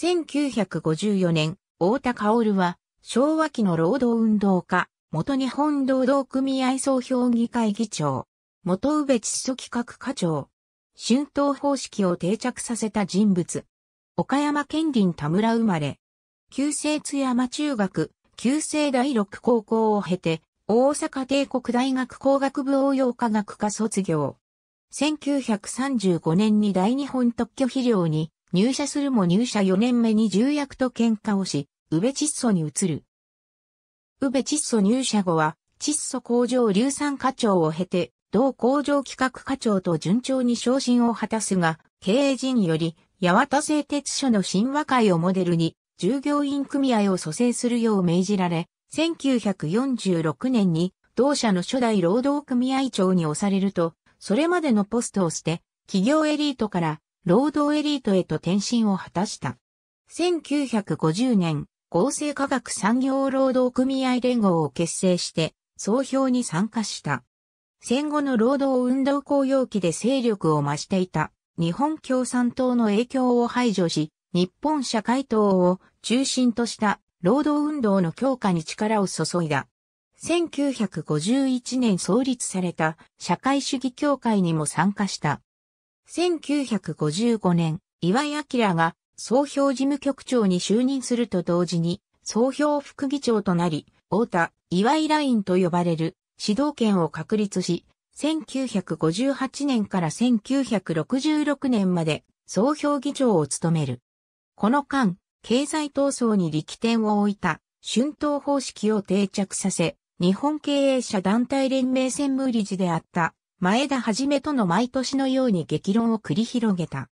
1954年、大田薫は、昭和期の労働運動家、元日本労働組合総評議会議長、元宇部知礎企画課長、春闘方式を定着させた人物、岡山県林田村生まれ、旧制津山中学、旧制第六高校を経て、大阪帝国大学工学部応用科学科卒業。1935年に大日本特許肥料に入社するも入社4年目に重役と喧嘩をし、宇部窒素に移る。宇部窒素入社後は、窒素工場硫酸課長を経て、同工場企画課長と順調に昇進を果たすが、経営陣より、八幡製鉄所の神話会をモデルに、従業員組合を蘇生するよう命じられ、1946年に同社の初代労働組合長に押されると、それまでのポストを捨て、企業エリートから労働エリートへと転身を果たした。1950年、合成科学産業労働組合連合を結成して、総評に参加した。戦後の労働運動公用期で勢力を増していた日本共産党の影響を排除し、日本社会党を中心とした労働運動の強化に力を注いだ。1951年創立された社会主義協会にも参加した。1955年、岩井明が総評事務局長に就任すると同時に、総評副議長となり、大田、岩井ラインと呼ばれる指導権を確立し、1958年から1966年まで総評議長を務める。この間、経済闘争に力点を置いた春闘方式を定着させ、日本経営者団体連盟専務理事であった前田はじめとの毎年のように激論を繰り広げた。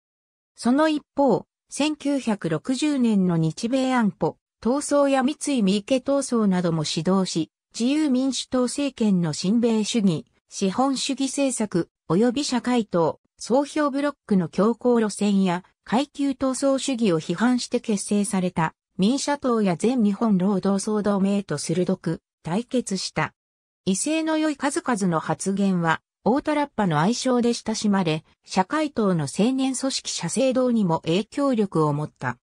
その一方、1960年の日米安保、闘争や三井三池闘争なども指導し、自由民主党政権の新米主義、資本主義政策、及び社会党、総評ブロックの強硬路線や階級闘争主義を批判して結成された民社党や全日本労働総同盟と鋭く対決した。威勢の良い数々の発言は大田ラッパの愛称で親しまれ、社会党の青年組織社制党にも影響力を持った。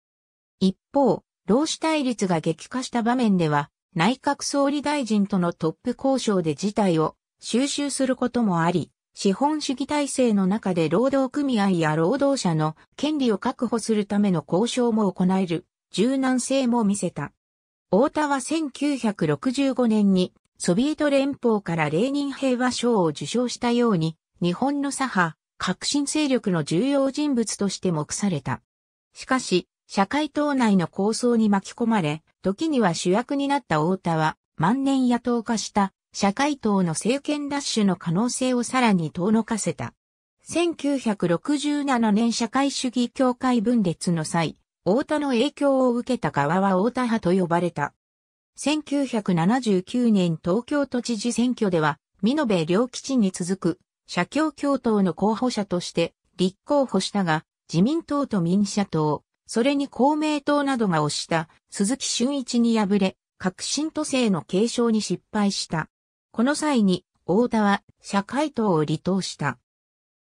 一方、労使対立が激化した場面では、内閣総理大臣とのトップ交渉で事態を収集することもあり、資本主義体制の中で労働組合や労働者の権利を確保するための交渉も行える柔軟性も見せた。太田は1965年にソビエト連邦からレーニン平和賞を受賞したように、日本の左派、革新勢力の重要人物として目された。しかし、社会党内の構想に巻き込まれ、時には主役になった太田は、万年野党化した社会党の政権奪取の可能性をさらに遠のかせた。1967年社会主義協会分裂の際、太田の影響を受けた側は太田派と呼ばれた。1979年東京都知事選挙では、美濃部良吉に続く、社協共闘の候補者として立候補したが、自民党と民社党、それに公明党などが推した鈴木俊一に敗れ、革新都政の継承に失敗した。この際に、大田は社会党を離党した。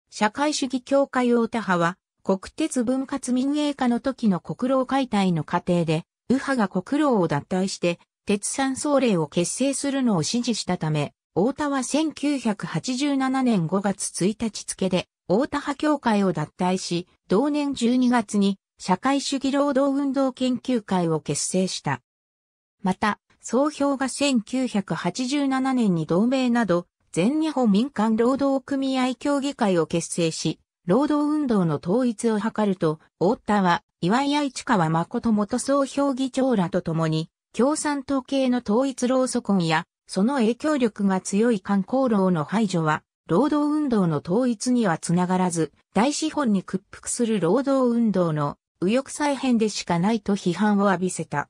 社会主義協会大田派は、国鉄分割民営化の時の国労解体の過程で、右派が国労を脱退して、鉄産総令を結成するのを支持したため、大田は1987年5月1日付で、大田派協会を脱退し、同年12月に社会主義労働運動研究会を結成した。また、総評が1987年に同盟など、全日本民間労働組合協議会を結成し、労働運動の統一を図ると、大田は、岩井愛知川誠元総評議長らと共に、共産党系の統一労組や、その影響力が強い観光労の排除は、労働運動の統一にはつながらず、大資本に屈服する労働運動の右翼再編でしかないと批判を浴びせた。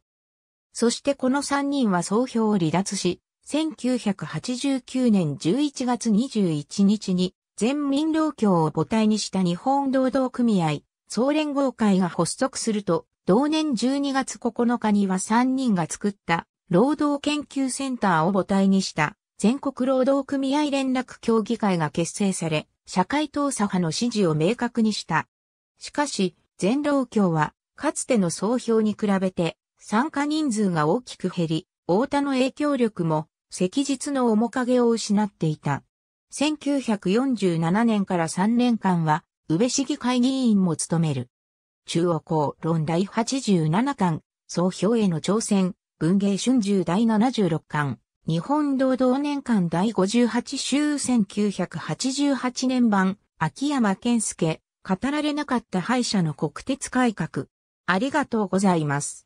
そしてこの3人は総評を離脱し、1989年11月21日に全民労協を母体にした日本労働組合、総連合会が発足すると、同年12月9日には3人が作った労働研究センターを母体にした全国労働組合連絡協議会が結成され、社会党左派の支持を明確にした。しかし、全労協は、かつての総評に比べて、参加人数が大きく減り、大田の影響力も、赤日の面影を失っていた。1947年から3年間は、宇部市議会議員も務める。中央公論第87巻、総評への挑戦、文芸春秋第76巻、日本道同年間第58週1988年版、秋山健介、語られなかった敗者の国鉄改革。ありがとうございます。